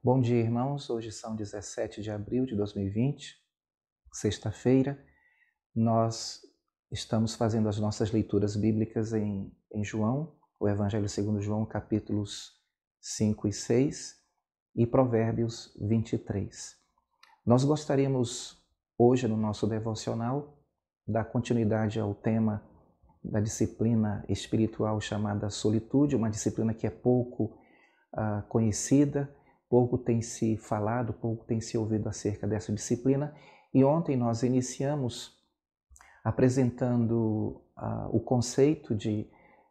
Bom dia, irmãos. Hoje são 17 de abril de 2020, sexta-feira. Nós estamos fazendo as nossas leituras bíblicas em, em, João, o Evangelho segundo João, capítulos 5 e 6 e Provérbios 23. Nós gostaríamos hoje no nosso devocional dar continuidade ao tema da disciplina espiritual chamada solitude, uma disciplina que é pouco uh, conhecida pouco tem se falado, pouco tem se ouvido acerca dessa disciplina. E ontem nós iniciamos apresentando uh, o conceito de,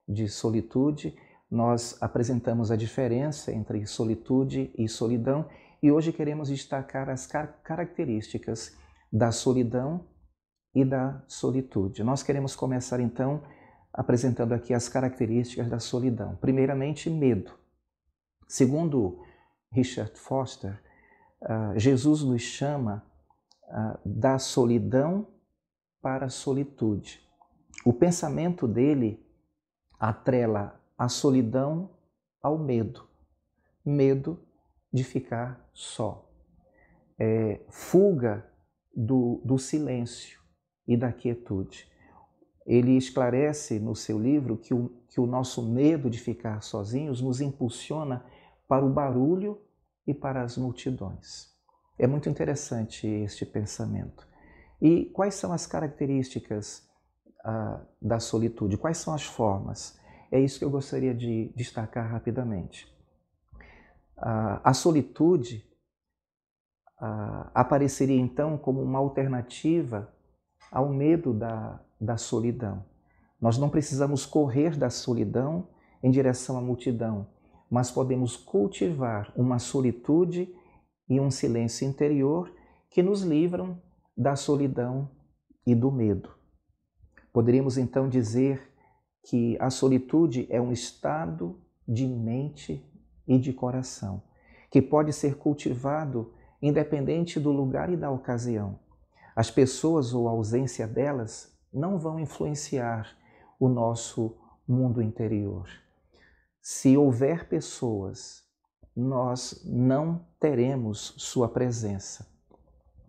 de solitude, nós apresentamos a diferença entre solitude e solidão e hoje queremos destacar as car características da solidão e da solitude. Nós queremos começar então apresentando aqui as características da solidão. Primeiramente, medo. Segundo, Richard Foster, ah, Jesus nos chama ah, da solidão para a solitude. O pensamento dele atrela a solidão ao medo, medo de ficar só, é, fuga do, do silêncio e da quietude. Ele esclarece no seu livro que o, que o nosso medo de ficar sozinhos nos impulsiona para o barulho e para as multidões. É muito interessante este pensamento. E quais são as características ah, da solitude? Quais são as formas? É isso que eu gostaria de destacar rapidamente. Ah, a solitude ah, apareceria então como uma alternativa ao medo da, da solidão. Nós não precisamos correr da solidão em direção à multidão, mas podemos cultivar uma solitude e um silêncio interior que nos livram da solidão e do medo. Poderíamos então dizer que a solitude é um estado de mente e de coração, que pode ser cultivado independente do lugar e da ocasião. As pessoas ou a ausência delas não vão influenciar o nosso mundo interior. Se houver pessoas, nós não teremos sua presença,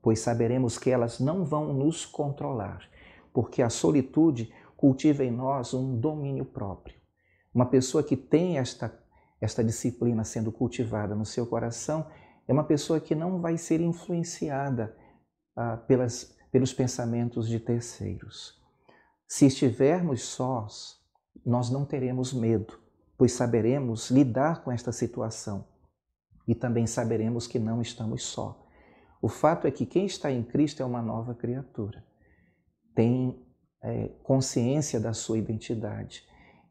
pois saberemos que elas não vão nos controlar, porque a solitude cultiva em nós um domínio próprio. Uma pessoa que tem esta, esta disciplina sendo cultivada no seu coração é uma pessoa que não vai ser influenciada ah, pelas, pelos pensamentos de terceiros. Se estivermos sós, nós não teremos medo pois saberemos lidar com esta situação e também saberemos que não estamos só. O fato é que quem está em Cristo é uma nova criatura, tem é, consciência da sua identidade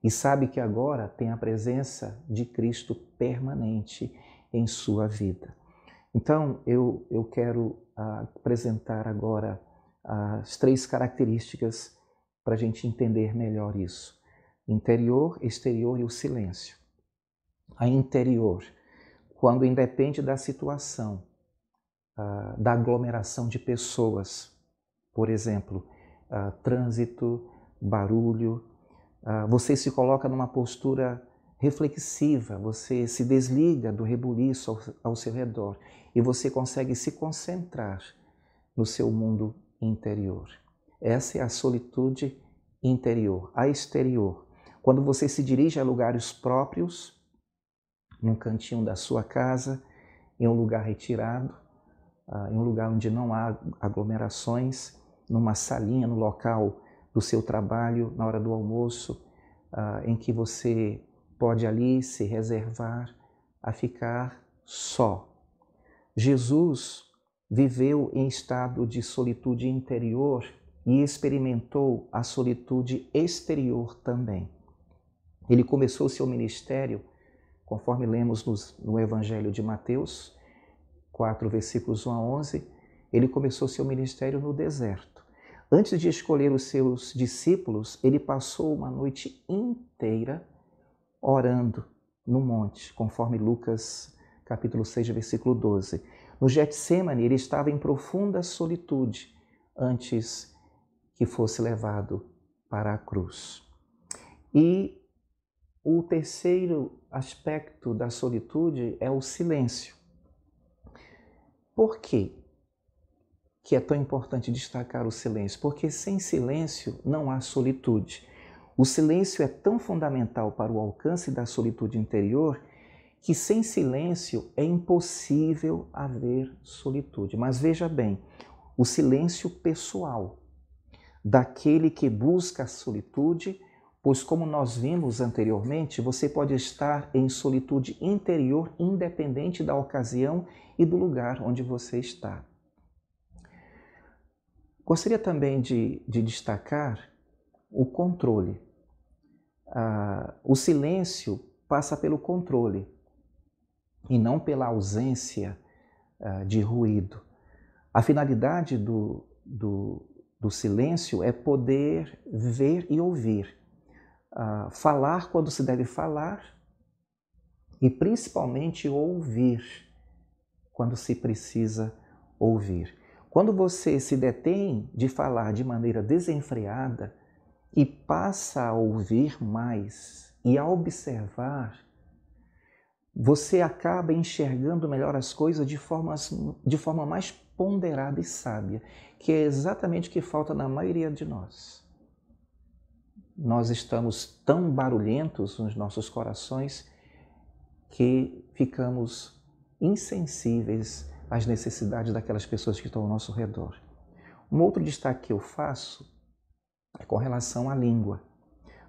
e sabe que agora tem a presença de Cristo permanente em sua vida. Então, eu, eu quero ah, apresentar agora as três características para a gente entender melhor isso. Interior, exterior e o silêncio. A interior, quando independe da situação, ah, da aglomeração de pessoas, por exemplo, ah, trânsito, barulho, ah, você se coloca numa postura reflexiva, você se desliga do rebuliço ao, ao, seu redor e você consegue se concentrar no seu mundo interior. Essa é a solitude interior. A exterior quando você se dirige a lugares próprios, em um cantinho da sua casa, em um lugar retirado, ah, em um lugar onde não há aglomerações, numa salinha, no local do seu trabalho, na hora do almoço, ah, em que você pode ali se reservar a ficar só. Jesus viveu em estado de solitude interior e experimentou a solitude exterior também. Ele começou seu ministério, conforme lemos no, no Evangelho de Mateus 4, versículos 1 a 11, ele começou seu ministério no deserto. Antes de escolher os seus discípulos, ele passou uma noite inteira orando no monte, conforme Lucas capítulo 6, versículo 12. No Getsemane, ele estava em profunda solitude antes que fosse levado para a cruz. E o terceiro aspecto da solitude é o silêncio. Por quê que é tão importante destacar o silêncio? Porque sem silêncio não há solitude. O silêncio é tão fundamental para o alcance da solitude interior que sem silêncio é impossível haver solitude. Mas veja bem, o silêncio pessoal daquele que busca a solitude pois, como nós vimos anteriormente, você pode estar em solitude interior independente da ocasião e do lugar onde você está. Gostaria também de, de destacar o controle. Ah, o silêncio passa pelo controle e não pela ausência ah, de ruído. A finalidade do, do, do silêncio é poder ver e ouvir falar quando se deve falar e principalmente ouvir quando se precisa ouvir. Quando você se detém de falar de maneira desenfreada e passa a ouvir mais e a observar, você acaba enxergando melhor as coisas de forma, de forma mais ponderada e sábia, que é exatamente o que falta na maioria de nós nós estamos tão barulhentos nos nossos corações que ficamos insensíveis às necessidades daquelas pessoas que estão ao nosso redor. Um outro destaque que eu faço é com relação à língua.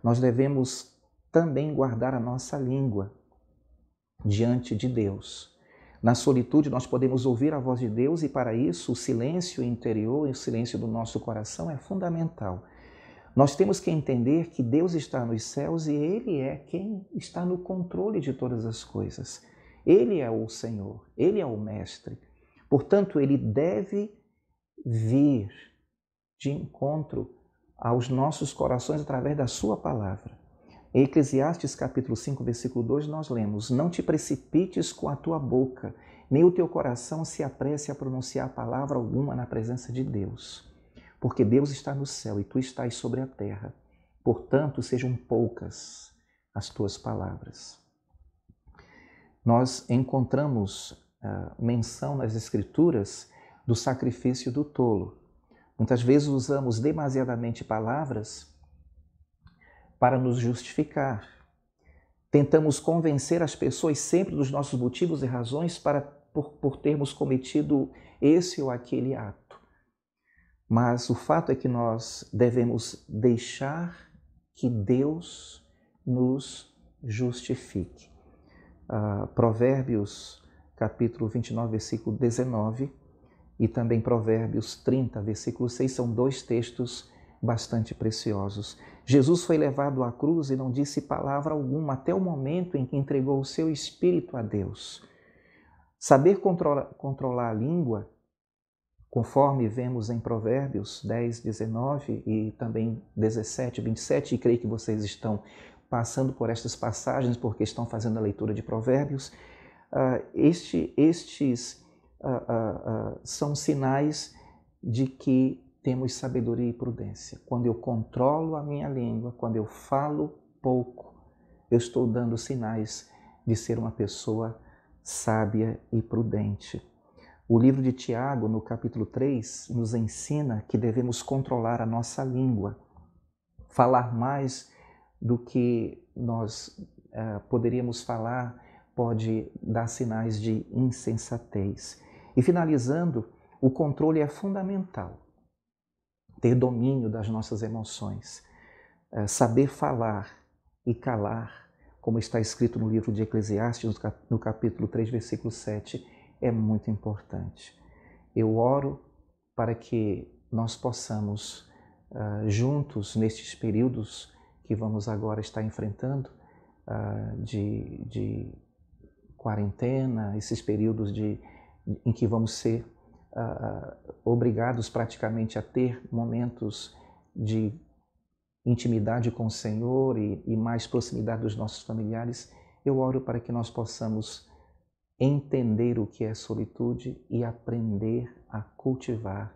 Nós devemos também guardar a nossa língua diante de Deus. Na solitude, nós podemos ouvir a voz de Deus e, para isso, o silêncio interior e o silêncio do nosso coração é fundamental. Nós temos que entender que Deus está nos céus e Ele é quem está no controle de todas as coisas. Ele é o Senhor, Ele é o Mestre. Portanto, Ele deve vir de encontro aos nossos corações através da Sua palavra. Em Eclesiastes capítulo 5, versículo 2, nós lemos: Não te precipites com a tua boca, nem o teu coração se apresse a pronunciar palavra alguma na presença de Deus porque Deus está no céu e tu estás sobre a terra. Portanto, sejam poucas as tuas palavras. Nós encontramos uh, menção nas Escrituras do sacrifício do tolo. Muitas vezes usamos demasiadamente palavras para nos justificar. Tentamos convencer as pessoas sempre dos nossos motivos e razões para, por, por termos cometido esse ou aquele ato. Mas o fato é que nós devemos deixar que Deus nos justifique. Uh, provérbios capítulo 29, versículo 19 e também Provérbios 30, versículo 6 são dois textos bastante preciosos. Jesus foi levado à cruz e não disse palavra alguma até o momento em que entregou o seu espírito a Deus. Saber controla, controlar a língua conforme vemos em Provérbios 10, 19 e também 17, 27, e creio que vocês estão passando por estas passagens porque estão fazendo a leitura de Provérbios, uh, este, estes uh, uh, são sinais de que temos sabedoria e prudência. Quando eu controlo a minha língua, quando eu falo pouco, eu estou dando sinais de ser uma pessoa sábia e prudente. O livro de Tiago, no capítulo 3, nos ensina que devemos controlar a nossa língua, falar mais do que nós uh, poderíamos falar pode dar sinais de insensatez. E finalizando, o controle é fundamental. Ter domínio das nossas emoções, eh, saber falar e calar, como está escrito no livro de Eclesiastes, no capítulo 3, versículo 7 é muito importante. Eu oro para que nós possamos, uh, juntos, nestes períodos que vamos agora estar enfrentando, uh, de, de, quarentena, esses períodos de, em que vamos ser uh, obrigados praticamente a ter momentos de intimidade com o Senhor e, e mais proximidade dos nossos familiares, eu oro para que nós possamos entender o que é solitude e aprender a cultivar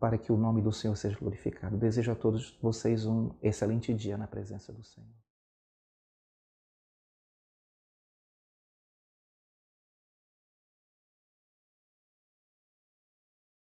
para que o nome do Senhor seja glorificado. Desejo a todos vocês um excelente dia na presença do Senhor.